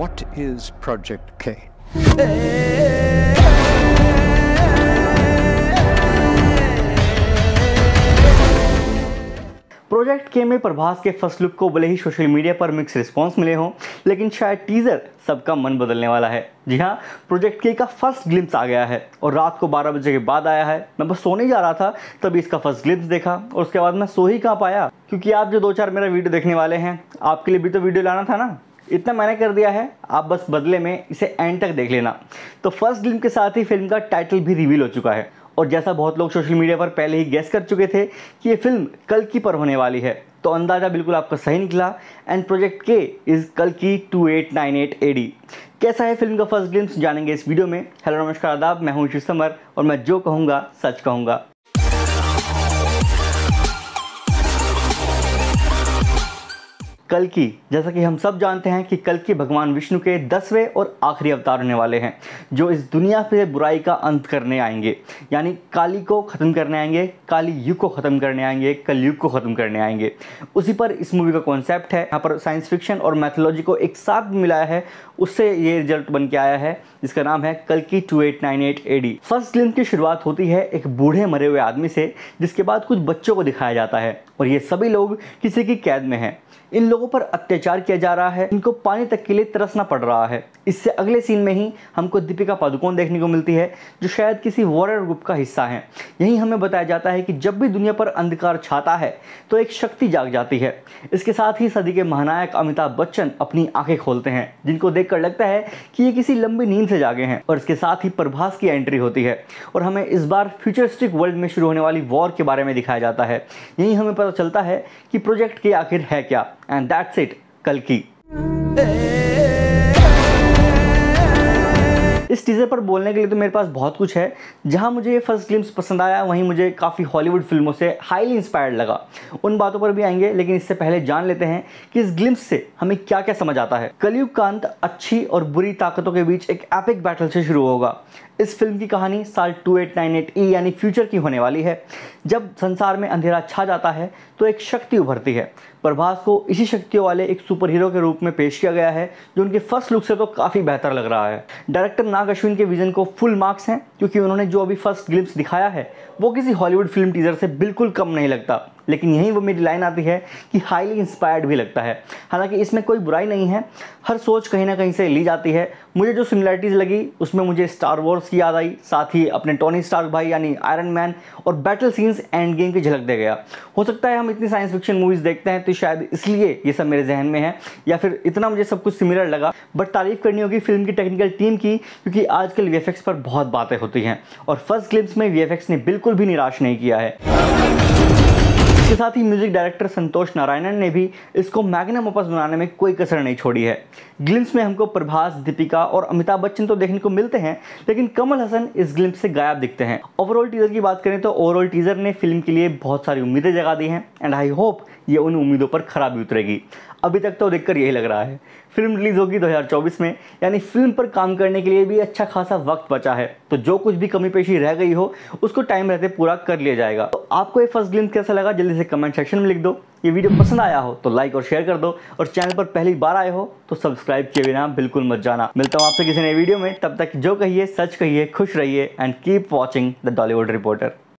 What is Project K? Project K में प्रभास के first look को भले ही सोशल मीडिया पर मिक्स रिस्पॉन्स मिले हों लेकिन शायद टीजर सबका मन बदलने वाला है जी हाँ प्रोजेक्ट के का फर्स्ट ग्लिम्स आ गया है और रात को 12 बजे के बाद आया है मैं बस सोने जा रहा था तभी इसका फर्स्ट ग्लिम्स देखा और उसके बाद मैं सो ही कहाँ पाया क्योंकि आप जो दो चार मेरा वीडियो देखने वाले हैं आपके लिए भी तो वीडियो लाना था ना इतना मैंने कर दिया है आप बस बदले में इसे एंड तक देख लेना तो फर्स्ट फिल्म के साथ ही फिल्म का टाइटल भी रिवील हो चुका है और जैसा बहुत लोग सोशल मीडिया पर पहले ही गेस कर चुके थे कि ये फिल्म कल की पर होने वाली है तो अंदाज़ा बिल्कुल आपका सही निकला एंड प्रोजेक्ट के इज़ कल की two eight nine eight A D कैसा है फिल्म का फर्स्ट ग्लिम्स जानेंगे इस वीडियो में हेलो नमस्कार आदाब मैं हूं शिव समर और मैं जो कहूँगा सच कहूँगा कल की जैसा कि हम सब जानते हैं कि कल की भगवान विष्णु के दसवें और आखिरी अवतार होने वाले हैं जो इस दुनिया पे बुराई का अंत करने आएंगे यानी काली को ख़त्म करने आएंगे काली युग को ख़त्म करने आएंगे कलयुग को ख़त्म करने आएंगे उसी पर इस मूवी का कॉन्सेप्ट है यहाँ पर साइंस फिक्शन और मैथोलॉजी को एक साथ मिलाया है उससे ये रिजल्ट बन के आया है जिसका नाम है कल की two eight nine eight A D first film की शुरुआत होती है एक बूढ़े मरे हुए आदमी से जिसके बाद कुछ बच्चों को दिखाया जाता है और ये सभी लोग किसी की कैद में हैं इन लोगों पर अत्याचार किया जा रहा है इनको पानी तक के लिए तरसना पड़ रहा है इससे अगले सीन में ही हमको दीपिका पादुकोण देखने को मिलती है जो शायद किसी वॉरियर ग्रुप का हिस्सा है यही हमें बताया जाता है कि जब भी दुनिया पर अंधकार छाता है तो एक शक्ति जाग जाती है इसके साथ ही सदी के महानायक अमिताभ बच्चन अपनी आंखें खोलते हैं जिनको देख लगता है कि ये किसी लंबी नींद से जागे हैं और इसके साथ ही प्रभास की एंट्री होती है और हमें इस बार फ्यूचरिस्टिक वर्ल्ड में शुरू होने वाली वॉर के बारे में दिखाया जाता है यही हमें पता चलता है कि प्रोजेक्ट के आखिर है क्या दैट्स इट कल की इस टीज़र पर बोलने के लिए तो मेरे पास बहुत कुछ है जहां मुझे ये फर्स्ट ग्लिम्स पसंद आया वहीं मुझे काफ़ी हॉलीवुड फिल्मों से हाईली इंस्पायर्ड लगा उन बातों पर भी आएंगे लेकिन इससे पहले जान लेते हैं कि इस ग्लिम्स से हमें क्या क्या समझ आता है कलयुग का अंत अच्छी और बुरी ताकतों के बीच एक एपिक बैटल से शुरू होगा इस फिल्म की कहानी साल 2898 ई यानी फ्यूचर की होने वाली है जब संसार में अंधेरा छा जाता है तो एक शक्ति उभरती है प्रभास को इसी शक्तियों वाले एक सुपर हीरो के रूप में पेश किया गया है जो उनके फर्स्ट लुक से तो काफ़ी बेहतर लग रहा है डायरेक्टर नाग अश्विन के विजन को फुल मार्क्स हैं क्योंकि उन्होंने जो अभी फर्स्ट ग्लिप्स दिखाया है वो किसी हॉलीवुड फिल्म टीज़र से बिल्कुल कम नहीं लगता लेकिन यहीं वो मेरी लाइन आती है कि हाईली इंस्पायर्ड भी लगता है हालांकि इसमें कोई बुराई नहीं है हर सोच कहीं ना कहीं से ली जाती है मुझे जो सिमिलैरिटीज़ लगी उसमें मुझे स्टार वॉर्स की याद आई साथ ही अपने टोनी स्टार भाई यानी आयरन मैन और बैटल सीन्स एंड गेम की झलक दे गया हो सकता है हम इतनी साइंस फिक्शन मूवीज़ देखते हैं तो शायद इसलिए ये सब मेरे जहन में है या फिर इतना मुझे सब कुछ सिमिलर लगा बट तारीफ़ करनी होगी फिल्म की टेक्निकल टीम की क्योंकि आजकल वी पर बहुत बातें होती होती हैं और फर्स्ट क्लिप्स में वी ने बिल्कुल भी निराश नहीं किया है इसके साथ ही म्यूजिक डायरेक्टर संतोष नारायणन ने भी इसको मैग्नम ओपस बनाने में कोई कसर नहीं छोड़ी है ग्लिम्स में हमको प्रभास दीपिका और अमिताभ बच्चन तो देखने को मिलते हैं लेकिन कमल हसन इस ग्लिम्स से गायब दिखते हैं ओवरऑल टीजर की बात करें तो ओवरऑल टीजर ने फिल्म के लिए बहुत सारी उम्मीदें जगा दी हैं एंड आई होप ये उन उम्मीदों पर खराबी उतरेगी अभी तक तो देखकर यही लग रहा है फिल्म रिलीज़ होगी 2024 में यानी फिल्म पर काम करने के लिए भी अच्छा खासा वक्त बचा है तो जो कुछ भी कमी पेशी रह गई हो उसको टाइम रहते पूरा कर लिया जाएगा तो आपको ये फर्स्ट ग्लिम्स कैसा लगा जल्दी से कमेंट सेक्शन में लिख दो ये वीडियो पसंद आया हो तो लाइक और शेयर कर दो और चैनल पर पहली बार आए हो तो सब्सक्राइब किए बिना बिल्कुल मत जाना मिलता हूँ आपसे किसी नए वीडियो में तब तक जो कहिए सच कहिए खुश रहिए and keep watching the Dollywood reporter